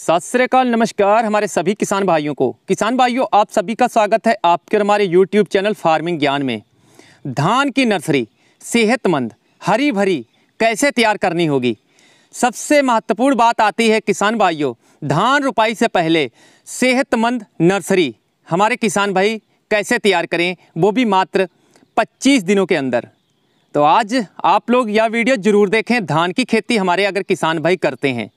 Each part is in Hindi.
सत श्रीकाल नमस्कार हमारे सभी किसान भाइयों को किसान भाइयों आप सभी का स्वागत है आपके और हमारे यूट्यूब चैनल फार्मिंग ज्ञान में धान की नर्सरी सेहतमंद हरी भरी कैसे तैयार करनी होगी सबसे महत्वपूर्ण बात आती है किसान भाइयों धान रुपाई से पहले सेहतमंद नर्सरी हमारे किसान भाई कैसे तैयार करें वो भी मात्र 25 दिनों के अंदर तो आज आप लोग यह वीडियो ज़रूर देखें धान की खेती हमारे अगर किसान भाई करते हैं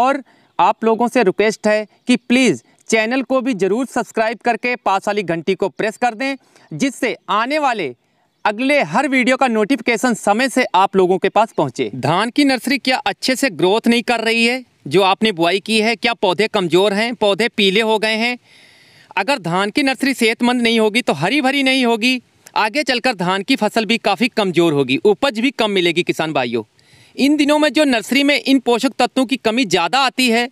और आप लोगों से रिक्वेस्ट है कि प्लीज़ चैनल को भी ज़रूर सब्सक्राइब करके पास वाली घंटी को प्रेस कर दें जिससे आने वाले अगले हर वीडियो का नोटिफिकेशन समय से आप लोगों के पास पहुंचे धान की नर्सरी क्या अच्छे से ग्रोथ नहीं कर रही है जो आपने बुआई की है क्या पौधे कमज़ोर हैं पौधे पीले हो गए हैं अगर धान की नर्सरी सेहतमंद नहीं होगी तो हरी भरी नहीं होगी आगे चलकर धान की फसल भी काफ़ी कमज़ोर होगी उपज भी कम मिलेगी किसान भाइयों इन दिनों में जो नर्सरी में इन पोषक तत्वों की कमी ज़्यादा आती है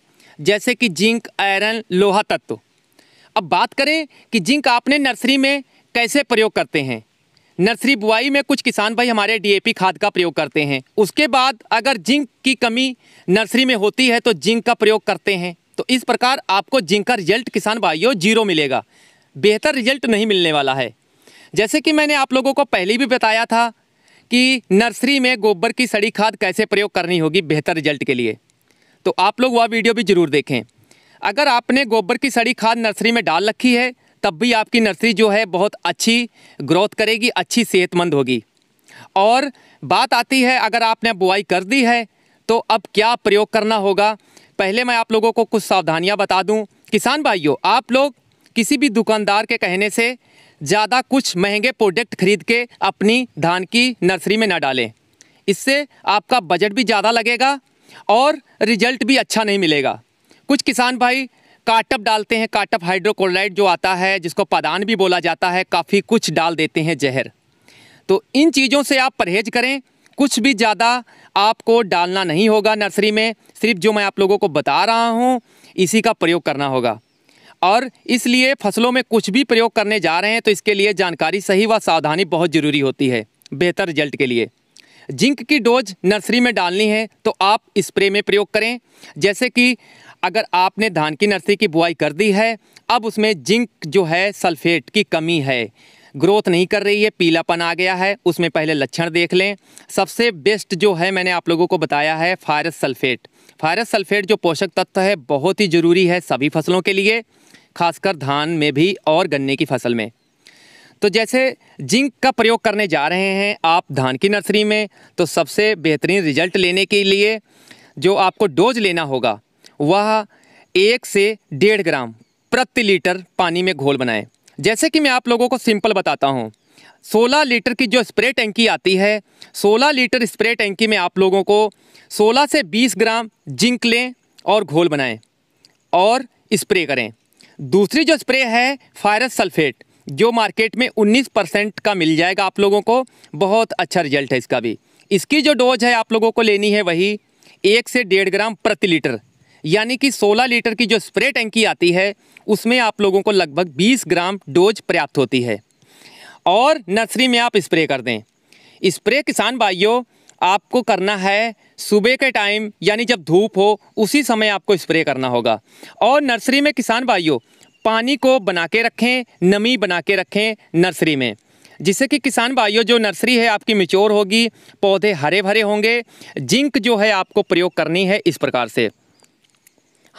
जैसे कि जिंक आयरन लोहा तत्व अब बात करें कि जिंक आपने नर्सरी में कैसे प्रयोग करते हैं नर्सरी बुआई में कुछ किसान भाई हमारे डीएपी खाद का प्रयोग करते हैं उसके बाद अगर जिंक की कमी नर्सरी में होती है तो जिंक का प्रयोग करते हैं तो इस प्रकार आपको जिंक का रिजल्ट किसान भाइयों जीरो मिलेगा बेहतर रिजल्ट नहीं मिलने वाला है जैसे कि मैंने आप लोगों को पहले भी बताया था कि नर्सरी में गोबर की सड़ी खाद कैसे प्रयोग करनी होगी बेहतर रिजल्ट के लिए तो आप लोग वह वीडियो भी ज़रूर देखें अगर आपने गोबर की सड़ी खाद नर्सरी में डाल रखी है तब भी आपकी नर्सरी जो है बहुत अच्छी ग्रोथ करेगी अच्छी सेहतमंद होगी और बात आती है अगर आपने बुआई कर दी है तो अब क्या प्रयोग करना होगा पहले मैं आप लोगों को कुछ सावधानियां बता दूं किसान भाइयों आप लोग किसी भी दुकानदार के कहने से ज़्यादा कुछ महंगे प्रोडक्ट खरीद के अपनी धान की नर्सरी में ना डालें इससे आपका बजट भी ज़्यादा लगेगा और रिजल्ट भी अच्छा नहीं मिलेगा कुछ किसान भाई काटअप डालते हैं काटअप हाइड्रोक्लोराइड जो आता है जिसको पदान भी बोला जाता है काफ़ी कुछ डाल देते हैं जहर तो इन चीज़ों से आप परहेज करें कुछ भी ज़्यादा आपको डालना नहीं होगा नर्सरी में सिर्फ जो मैं आप लोगों को बता रहा हूँ इसी का प्रयोग करना होगा और इसलिए फसलों में कुछ भी प्रयोग करने जा रहे हैं तो इसके लिए जानकारी सही व सावधानी बहुत ज़रूरी होती है बेहतर रिजल्ट के लिए जिंक की डोज नर्सरी में डालनी है तो आप स्प्रे में प्रयोग करें जैसे कि अगर आपने धान की नर्सरी की बुआई कर दी है अब उसमें जिंक जो है सल्फेट की कमी है ग्रोथ नहीं कर रही है पीलापन आ गया है उसमें पहले लक्षण देख लें सबसे बेस्ट जो है मैंने आप लोगों को बताया है फायरस सल्फेट फायरस सल्फेट जो पोषक तत्व है बहुत ही ज़रूरी है सभी फसलों के लिए खासकर धान में भी और गन्ने की फसल में तो जैसे जिंक का प्रयोग करने जा रहे हैं आप धान की नर्सरी में तो सबसे बेहतरीन रिजल्ट लेने के लिए जो आपको डोज लेना होगा वह एक से डेढ़ ग्राम प्रति लीटर पानी में घोल बनाएं जैसे कि मैं आप लोगों को सिंपल बताता हूँ 16 लीटर की जो स्प्रे टैंकी आती है 16 लीटर स्प्रे टैंकी में आप लोगों को 16 से 20 ग्राम जिंक लें और घोल बनाएं और स्प्रे करें दूसरी जो स्प्रे है फायरस सल्फेट जो मार्केट में 19 परसेंट का मिल जाएगा आप लोगों को बहुत अच्छा रिजल्ट है इसका भी इसकी जो डोज है आप लोगों को लेनी है वही एक से डेढ़ ग्राम प्रति लीटर यानी कि 16 लीटर की जो स्प्रे टंकी आती है उसमें आप लोगों को लगभग 20 ग्राम डोज पर्याप्त होती है और नर्सरी में आप स्प्रे कर दें स्प्रे किसान भाइयों आपको करना है सुबह के टाइम यानी जब धूप हो उसी समय आपको स्प्रे करना होगा और नर्सरी में किसान भाइयों पानी को बना के रखें नमी बना के रखें नर्सरी में जिससे कि किसान भाइयों जो नर्सरी है आपकी मिच्योर होगी पौधे हरे भरे होंगे जिंक जो है आपको प्रयोग करनी है इस प्रकार से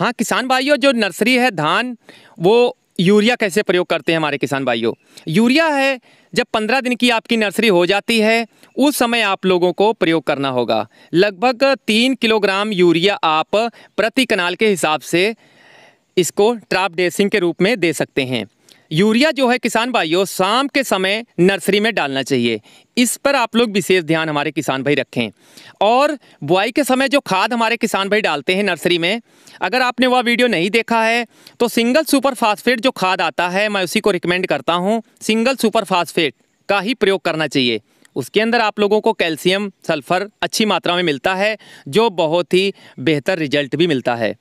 हाँ किसान भाइयों जो नर्सरी है धान वो यूरिया कैसे प्रयोग करते हैं हमारे किसान भाइयों यूरिया है जब पंद्रह दिन की आपकी नर्सरी हो जाती है उस समय आप लोगों को प्रयोग करना होगा लगभग तीन किलोग्राम यूरिया आप प्रति कनाल के हिसाब से इसको ट्राप डेसिंग के रूप में दे सकते हैं यूरिया जो है किसान भाइयों शाम के समय नर्सरी में डालना चाहिए इस पर आप लोग विशेष ध्यान हमारे किसान भाई रखें और बुआई के समय जो खाद हमारे किसान भाई डालते हैं नर्सरी में अगर आपने वह वीडियो नहीं देखा है तो सिंगल सुपर फास्फेट जो खाद आता है मैं उसी को रिकमेंड करता हूँ सिंगल सुपर फास्फेट का ही प्रयोग करना चाहिए उसके अंदर आप लोगों को कैल्शियम सल्फ़र अच्छी मात्रा में मिलता है जो बहुत ही बेहतर रिजल्ट भी मिलता है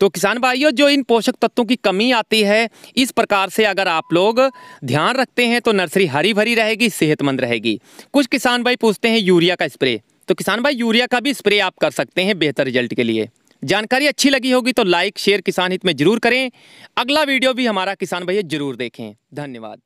तो किसान भाइयों जो इन पोषक तत्वों की कमी आती है इस प्रकार से अगर आप लोग ध्यान रखते हैं तो नर्सरी हरी भरी रहेगी सेहतमंद रहेगी कुछ किसान भाई पूछते हैं यूरिया का स्प्रे तो किसान भाई यूरिया का भी स्प्रे आप कर सकते हैं बेहतर रिजल्ट के लिए जानकारी अच्छी लगी होगी तो लाइक शेयर किसान हित में जरूर करें अगला वीडियो भी हमारा किसान भाई जरूर देखें धन्यवाद